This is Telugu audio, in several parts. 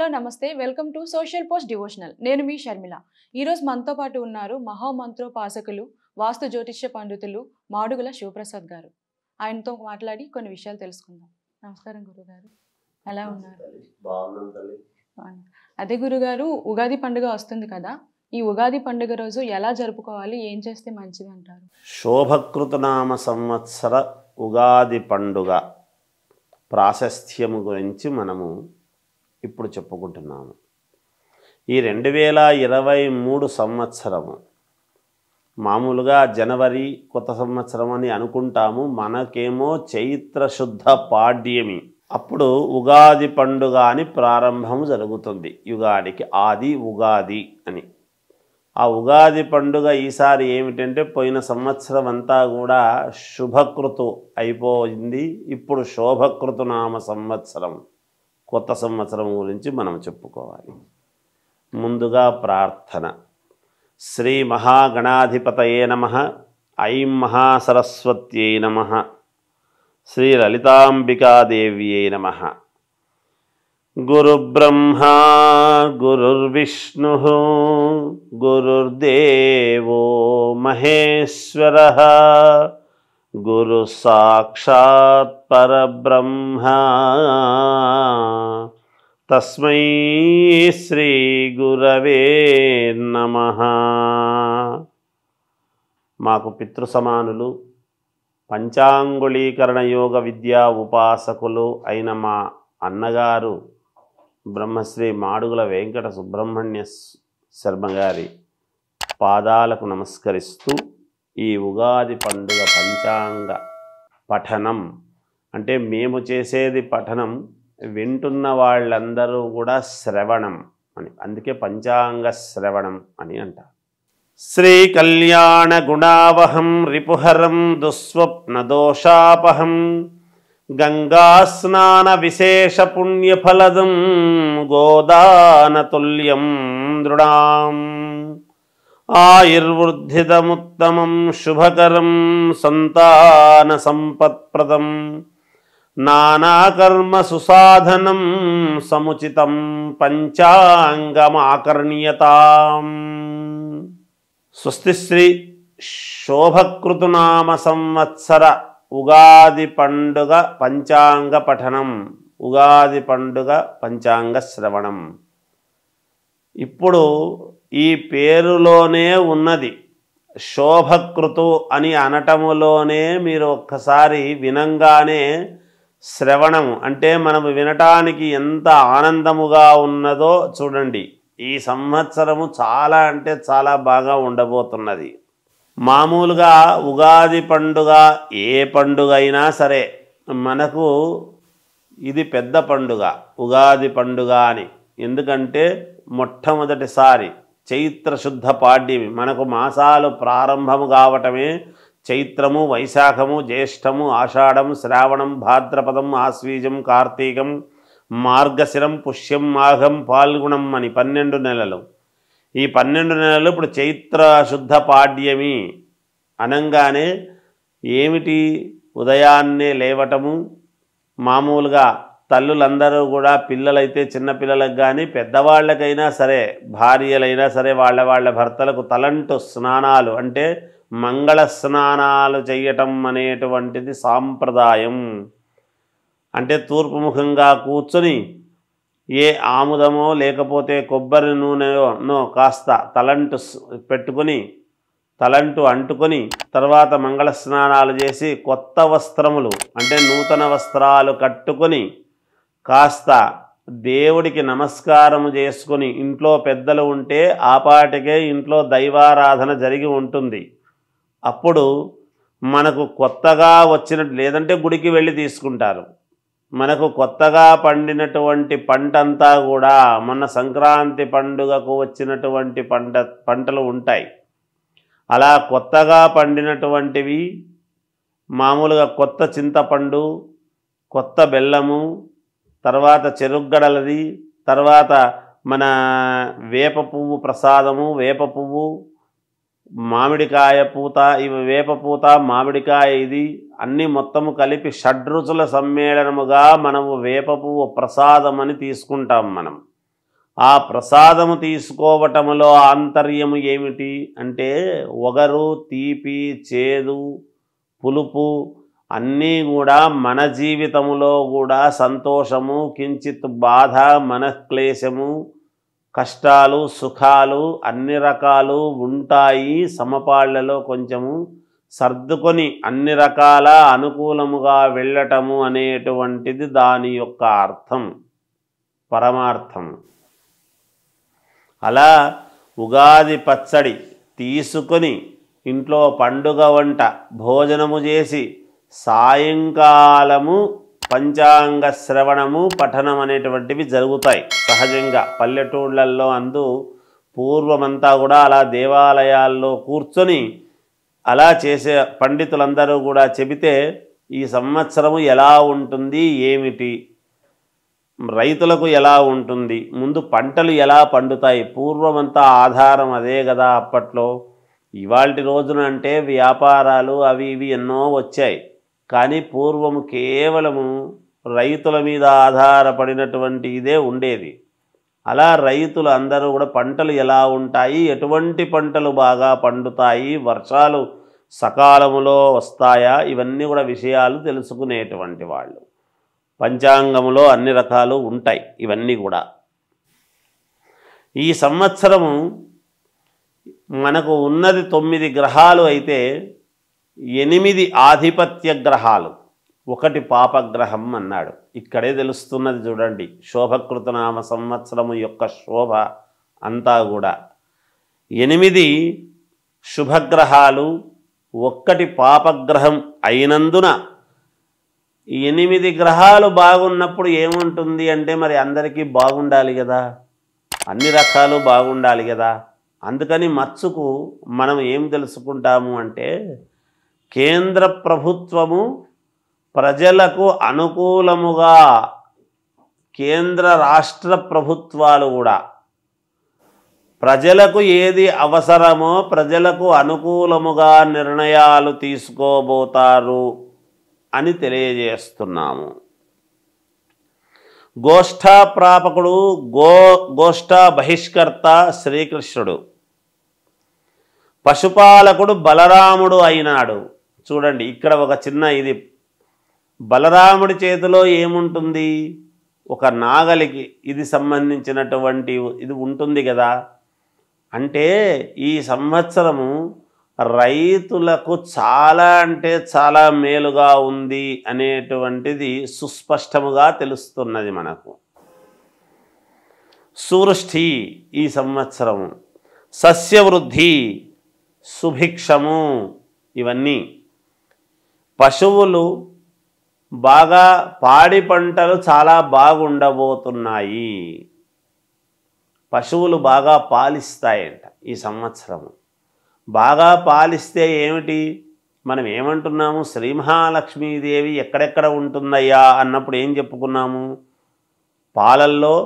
హలో నమస్తే welcome to social post devotional నేను మీ షర్మిల ఈరోజు మనతో పాటు ఉన్నారు మహామంత్రోపాసకులు వాస్తు జ్యోతిష్య పండితులు మాడుగుల శివప్రసాద్ గారు ఆయనతో మాట్లాడి కొన్ని విషయాలు తెలుసుకుందాం నమస్కారం గురుగారు ఎలా ఉన్నారు అదే గురుగారు ఉగాది పండుగ వస్తుంది కదా ఈ ఉగాది పండుగ రోజు ఎలా జరుపుకోవాలి ఏం చేస్తే మంచిది అంటారు శోభకృతనామ సంవత్సర ఉగాది పండుగ ప్రాశస్త్యము గురించి మనము ఇప్పుడు చెప్పుకుంటున్నాను ఈ రెండు వేల ఇరవై మూడు సంవత్సరము మామూలుగా జనవరి కొత్త సంవత్సరం అని అనుకుంటాము మనకేమో చైత్ర శుద్ధ పాడ్యమి అప్పుడు ఉగాది పండుగ అని ప్రారంభం జరుగుతుంది యుగాదికి ఆది ఉగాది అని ఆ ఉగాది పండుగ ఈసారి ఏమిటంటే పోయిన సంవత్సరం అంతా కూడా శుభకృతు అయిపోయింది ఇప్పుడు శోభకృతు నామ సంవత్సరం కొత్త సంవత్సరం గురించి మనం చెప్పుకోవాలి ముందుగా ప్రార్థన శ్రీ మహాగణాధిపతయే నమ ఐం మహాసరస్వత్యై నమ శ్రీ లలితాంబికాదేవ్యై నమ గురుబ్రహ్మా गुरुर्विष्णुः గురుర్దేవో మహేశ్వర గురు సాక్షాత్ పరబ్రహ్మ తస్మై శ్రీ గురవే నమ మాకు పితృసమానులు పంచాంగుళీకరణ యోగ విద్యా ఉపాసకులు అయిన మా అన్నగారు బ్రహ్మశ్రీ మాడుగుల వెంకట సుబ్రహ్మణ్య శర్మ గారి పాదాలకు నమస్కరిస్తూ ఈ ఉగాది పండుగ పంచాంగ పఠనం అంటే మేము చేసేది పఠనం వింటున్న వాళ్ళందరూ కూడా శ్రవణం అని అందుకే పంచాంగ శ్రవణం అని అంటారు శ్రీ కళ్యాణ గుణావహం రిపుహరం దుస్వప్న దోషాపహం గంగాస్నాన విశేష పుణ్యఫలదం గోదానతుల్యం దృఢాం ఆయుర్వృద్ధిదముత్తమం శుభకరం సంతాన సంపత్ప్రదం నానాకర్మ సుసాధనం సముచితం పంచాంగమాకర్ణీయత స్వస్తిశ్రీ శోభకృతునామ సంవత్సర ఉగాది పండుగ పంచాంగ పఠనం ఉగాది పండుగ పంచాంగ శ్రవణం ఇప్పుడు ఈ పేరులోనే ఉన్నది శోభకృతు అని అనటములోనే మీరు ఒక్కసారి వినంగానే శ్రవణము అంటే మనం వినటానికి ఎంత ఆనందముగా ఉన్నదో చూడండి ఈ సంవత్సరము చాలా అంటే చాలా బాగా ఉండబోతున్నది మామూలుగా ఉగాది పండుగ ఏ పండుగ అయినా సరే మనకు ఇది పెద్ద పండుగ ఉగాది పండుగ అని ఎందుకంటే మొట్టమొదటిసారి చైత్రశుద్ధ పాడ్యమి మనకు మాసాలు ప్రారంభము కావటమే చైత్రము వైశాఖము జ్యేష్టము ఆషాఢం శ్రావణం భాద్రపదం ఆశ్వీజం కార్తీకం మార్గశిరం పుష్యం మాఘం పాల్గుణం అని పన్నెండు నెలలు ఈ పన్నెండు నెలలు ఇప్పుడు చైత్రశుద్ధ పాడ్యమి అనంగానే ఏమిటి ఉదయాన్నే లేవటము మామూలుగా తల్లులందరూ కూడా పిల్లలైతే చిన్నపిల్లలకు కానీ పెద్దవాళ్ళకైనా సరే భార్యలైనా సరే వాళ్ళ వాళ్ళ భర్తలకు తలంటు స్నానాలు అంటే మంగళ స్నానాలు చేయటం అనేటువంటిది సాంప్రదాయం అంటే తూర్పుముఖంగా కూర్చొని ఏ ఆముదమో లేకపోతే కొబ్బరి నూనెనో కాస్త తలంటు పెట్టుకుని తలంటు అంటుకొని తర్వాత మంగళ స్నానాలు చేసి కొత్త వస్త్రములు అంటే నూతన వస్త్రాలు కట్టుకొని కాస్త దేవుడికి నమస్కారం చేసుకుని ఇంట్లో పెద్దలు ఉంటే ఆపాటికే ఇంట్లో దైవారాధన జరిగి ఉంటుంది అప్పుడు మనకు కొత్తగా వచ్చిన లేదంటే గుడికి వెళ్ళి తీసుకుంటారు మనకు కొత్తగా పండినటువంటి పంటంతా కూడా మన సంక్రాంతి పండుగకు వచ్చినటువంటి పంట పంటలు ఉంటాయి అలా కొత్తగా పండినటువంటివి మామూలుగా కొత్త చింతపండు కొత్త బెల్లము తర్వాత చెరుగ్గడలది తర్వాత మన వేప పువ్వు ప్రసాదము వేప పువ్వు మామిడికాయ పూత ఇవి వేప పూత మామిడికాయ ఇది అన్నీ మొత్తము కలిపి షడ్రుచుల సమ్మేళనముగా మనము వేప పువ్వు ప్రసాదమని తీసుకుంటాం మనం ఆ ప్రసాదము తీసుకోవటములో ఆంతర్యము ఏమిటి అంటే ఒగరు తీపి చేదు పులుపు అన్నీ కూడా మన జీవితములో కూడా సంతోషము కించిత్ బాధ మనక్లేశము కష్టాలు సుఖాలు అన్ని రకాలు ఉంటాయి సమపాళ్లలో కొంచెము సర్దుకొని అన్ని రకాల అనుకూలముగా వెళ్ళటము అనేటువంటిది దాని యొక్క అర్థం పరమార్థం అలా ఉగాది పచ్చడి తీసుకొని ఇంట్లో పండుగ వంట భోజనము చేసి సాయంకాలము పంచాంగ శ్రవణము పఠనం అనేటువంటివి జరుగుతాయి సహజంగా పల్లెటూళ్ళల్లో అందు పూర్వమంతా కూడా అలా దేవాలయాల్లో కూర్చొని అలా చేసే పండితులందరూ కూడా చెబితే ఈ సంవత్సరము ఎలా ఉంటుంది ఏమిటి రైతులకు ఎలా ఉంటుంది ముందు పంటలు ఎలా పండుతాయి పూర్వమంతా ఆధారం అదే కదా అప్పట్లో ఇవాళ రోజున అంటే వ్యాపారాలు అవి ఇవి ఎన్నో వచ్చాయి కానీ పూర్వము కేవలము రైతుల మీద ఆధారపడినటువంటి ఇదే ఉండేది అలా రైతులు అందరూ కూడా పంటలు ఎలా ఉంటాయి ఎటువంటి పంటలు బాగా పండుతాయి వర్షాలు సకాలములో వస్తాయా ఇవన్నీ కూడా విషయాలు తెలుసుకునేటువంటి వాళ్ళు పంచాంగములో అన్ని రకాలు ఉంటాయి ఇవన్నీ కూడా ఈ సంవత్సరము మనకు ఉన్నది తొమ్మిది గ్రహాలు అయితే ఎనిమిది ఆధిపత్య గ్రహాలు ఒకటి పాపగ్రహం అన్నాడు ఇక్కడే తెలుస్తున్నది చూడండి శోభకృతనామ సంవత్సరము యొక్క శోభ అంతా కూడా ఎనిమిది శుభగ్రహాలు ఒక్కటి పాపగ్రహం అయినందున ఎనిమిది గ్రహాలు బాగున్నప్పుడు ఏముంటుంది అంటే మరి అందరికీ బాగుండాలి కదా అన్ని రకాలు బాగుండాలి కదా అందుకని మచ్చుకు మనం ఏం తెలుసుకుంటాము అంటే కేంద్ర ప్రభుత్వము ప్రజలకు అనుకూలముగా కేంద్ర రాష్ట్ర ప్రభుత్వాలు కూడా ప్రజలకు ఏది అవసరమో ప్రజలకు అనుకూలముగా నిర్ణయాలు తీసుకోబోతారు అని తెలియజేస్తున్నాము గోష్ఠా ప్రాపకుడు గో గోష్ఠా బహిష్కర్త శ్రీకృష్ణుడు పశుపాలకుడు బలరాముడు అయినాడు చూడండి ఇక్కడ ఒక చిన్న ఇది బలరాముడి చేతిలో ఏముంటుంది ఒక నాగలికి ఇది సంబంధించినటువంటి ఇది ఉంటుంది కదా అంటే ఈ సంవత్సరము రైతులకు చాలా అంటే చాలా మేలుగా ఉంది అనేటువంటిది సుస్పష్టముగా తెలుస్తున్నది మనకు సూరుష్ఠి ఈ సంవత్సరము సస్యవృద్ధి సుభిక్షము ఇవన్నీ పశువులు బాగా పాడి పంటలు చాలా బాగుండబోతున్నాయి పశువులు బాగా పాలిస్తాయంట ఈ సంవత్సరము బాగా పాలిస్తే ఏమిటి మనం ఏమంటున్నాము శ్రీ మహాలక్ష్మీదేవి ఎక్కడెక్కడ ఉంటుందయ్యా అన్నప్పుడు ఏం చెప్పుకున్నాము పాలల్లో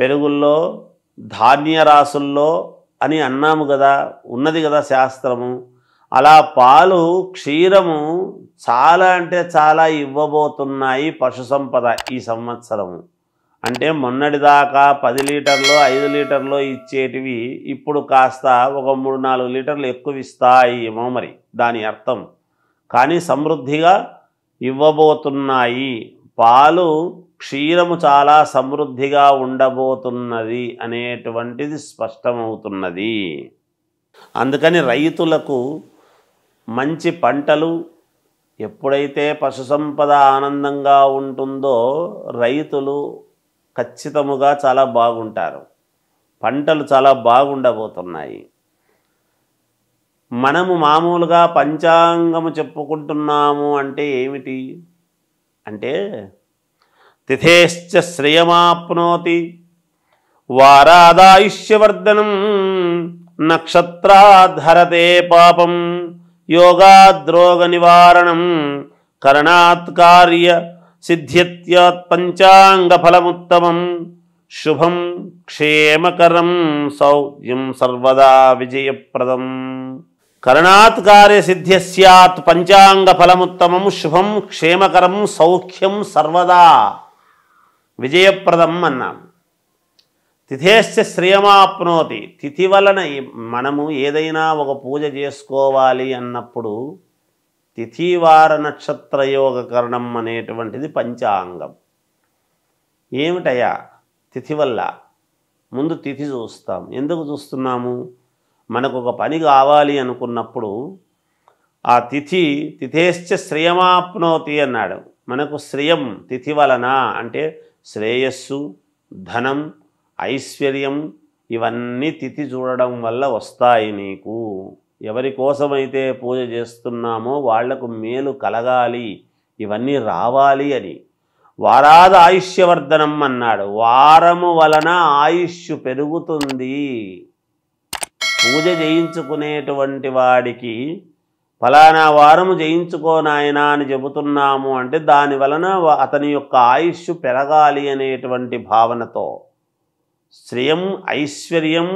పెరుగుల్లో ధాన్య రాసుల్లో అని అన్నాము కదా ఉన్నది కదా శాస్త్రము అలా పాలు క్షీరము చాలా అంటే చాలా ఇవ్వబోతున్నాయి పశు సంపద ఈ సంవత్సరము అంటే మొన్నటిదాకా పది లీటర్లు ఐదు లీటర్లు ఇచ్చేటివి ఇప్పుడు కాస్త ఒక మూడు నాలుగు లీటర్లు ఎక్కువ ఇస్తాయి ఏమో మరి దాని అర్థం కానీ సమృద్ధిగా ఇవ్వబోతున్నాయి పాలు క్షీరము చాలా సమృద్ధిగా ఉండబోతున్నది అనేటువంటిది స్పష్టమవుతున్నది అందుకని రైతులకు మంచి పంటలు ఎప్పుడైతే పశుసంపద ఆనందంగా ఉంటుందో రైతులు ఖచ్చితముగా చాలా బాగుంటారు పంటలు చాలా బాగుండబోతున్నాయి మనము మామూలుగా పంచాంగము చెప్పుకుంటున్నాము అంటే ఏమిటి అంటే తిథేశ్చ శ్రేయమాప్నోతి వారాదాయుష్యవర్ధనం నక్షత్రాధరతే పాపం యోగాద్రోగ యోగాద్రోగనివారణం కరణాత్కార్య ఫలముత్తమం శుభం క్షేమకరం సౌజ్యం సర్వదా విజయప్రదం కరణాత్కార్య సిద్ధ్యస్యాత్ ఫలముత్తమం శుభం క్షేమకరం సౌఖ్యం సర్వదా విజయప్రదం అన్నాము తిథేశ్చ శ్రేయమాప్నోతి తిథి వలన మనము ఏదైనా ఒక పూజ చేసుకోవాలి అన్నప్పుడు తిథివార నక్షత్ర యోగకరణం అనేటువంటిది పంచాంగం ఏమిటయా తిథి వల్ల ముందు తిథి చూస్తాం ఎందుకు చూస్తున్నాము మనకు ఒక పని కావాలి అనుకున్నప్పుడు ఆ తిథి తిథేశ్చ శ్రేయమాప్నోతి అన్నాడు మనకు శ్రేయం తిథి వలన అంటే శ్రేయస్సు ధనం ఐశ్వర్యం ఇవన్నీ తిథి చూడడం వల్ల వస్తాయి నీకు ఎవరి కోసమైతే పూజ చేస్తున్నామో వాళ్లకు మేలు కలగాలి ఇవన్నీ రావాలి అని వారాద ఆయుష్యవర్ధనం అన్నాడు వారము వలన ఆయుష్ పెరుగుతుంది పూజ చేయించుకునేటువంటి వాడికి ఫలానా వారము జయించుకోనాయనా అని చెబుతున్నాము అంటే దాని వలన అతని యొక్క ఆయుష్ పెరగాలి అనేటువంటి భావనతో శ్రేయం ఐశ్వర్యం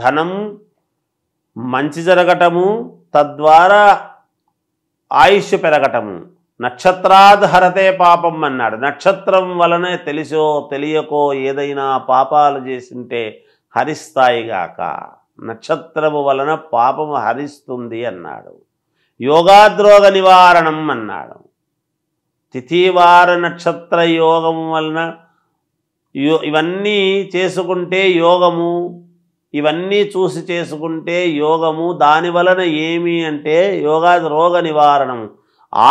ధనం మంచి జరగటము తద్వారా ఆయుష్ పెరగటము నక్షత్రాధరతే పాపం అన్నాడు నక్షత్రం వలనే తెలిసో తెలియకో ఏదైనా పాపాలు చేసింటే హరిస్తాయిగాక నక్షత్రము వలన పాపము హరిస్తుంది అన్నాడు యోగాద్రోగ నివారణం అన్నాడు తిథివార నక్షత్ర యోగం వలన ఇవన్నీ చేసుకుంటే యోగము ఇవన్నీ చూసి చేసుకుంటే యోగము దాని వలన ఏమి అంటే యోగా రోగ నివారణము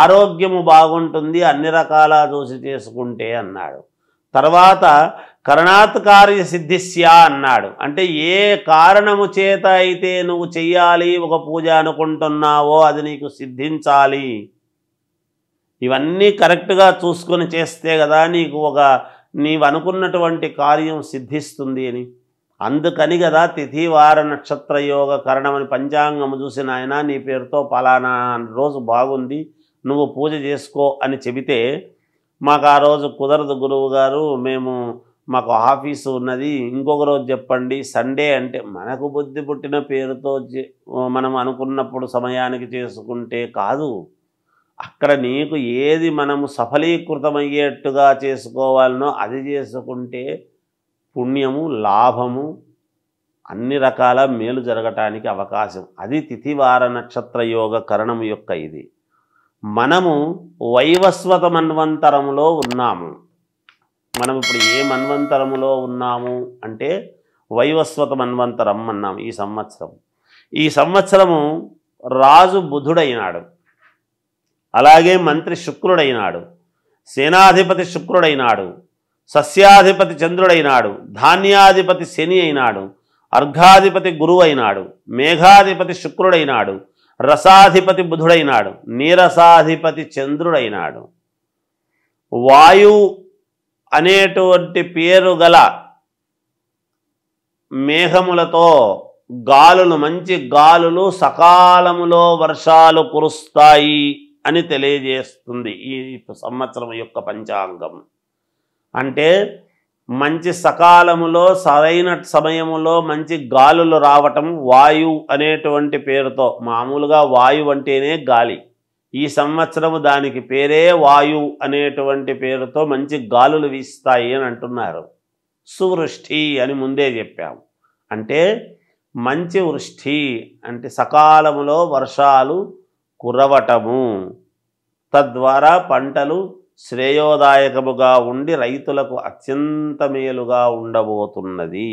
ఆరోగ్యము బాగుంటుంది అన్ని రకాల చూసి చేసుకుంటే అన్నాడు తర్వాత కరణాత్కార్య సిద్ధిస్యా అన్నాడు అంటే ఏ కారణము చేత అయితే నువ్వు చెయ్యాలి ఒక పూజ అనుకుంటున్నావో అది నీకు సిద్ధించాలి ఇవన్నీ కరెక్ట్గా చూసుకొని చేస్తే కదా నీకు ఒక నీవనుకున్నటువంటి కార్యం సిద్ధిస్తుంది అని అందుకని కదా తిథివార నక్షత్రయోగ కరణమని పంచాంగము చూసిన ఆయన నీ పేరుతో పలానా రోజు బాగుంది నువ్వు పూజ చేసుకో అని చెబితే మాకు ఆ రోజు కుదరదు గురువు గారు మేము మాకు ఆఫీసు ఉన్నది ఇంకొక రోజు చెప్పండి సండే అంటే మనకు బుద్ధి పుట్టిన పేరుతో మనం అనుకున్నప్పుడు సమయానికి చేసుకుంటే కాదు అక్కడ నీకు ఏది మనము సఫలీకృతమయ్యేట్టుగా చేసుకోవాలనో అది చేసుకుంటే పుణ్యము లాభము అన్ని రకాల మేలు జరగటానికి అవకాశం అది తిథివార నక్షత్ర యోగ కరణము యొక్క ఇది మనము వైవస్వత మన్వంతరములో ఉన్నాము మనం ఇప్పుడు ఏ మన్వంతరములో ఉన్నాము అంటే వైవస్వత మన్వంతరం అన్నాము ఈ సంవత్సరం ఈ సంవత్సరము రాజు బుధుడైనాడు అలాగే మంత్రి శుక్రుడైనాడు సేనాధిపతి శుక్రుడైనాడు సస్యాధిపతి చంద్రుడైనాడు ధాన్యాధిపతి శని అయినాడు అర్ఘాధిపతి గురువు అయినాడు మేఘాధిపతి శుక్రుడైనాడు రసాధిపతి బుధుడైనాడు నీరసాధిపతి చంద్రుడైనాడు వాయు అనేటువంటి పేరు గల మేఘములతో గాలులు మంచి గాలులు సకాలములో వర్షాలు కురుస్తాయి అని తెలియజేస్తుంది ఈ సంవత్సరం యొక్క పంచాంగం అంటే మంచి సకాలములో సరైన సమయములో మంచి గాలులు రావటం వాయు అనేటువంటి పేరుతో మామూలుగా వాయు అంటేనే గాలి ఈ సంవత్సరము దానికి పేరే వాయు అనేటువంటి పేరుతో మంచి గాలులు వీస్తాయి అని అంటున్నారు సువృష్టి అని ముందే చెప్పాము అంటే మంచి వృష్టి అంటే సకాలములో వర్షాలు కురవటము తద్వారా పంటలు శ్రేయోదాయకముగా ఉండి రైతులకు అత్యంత మేలుగా ఉండబోతున్నది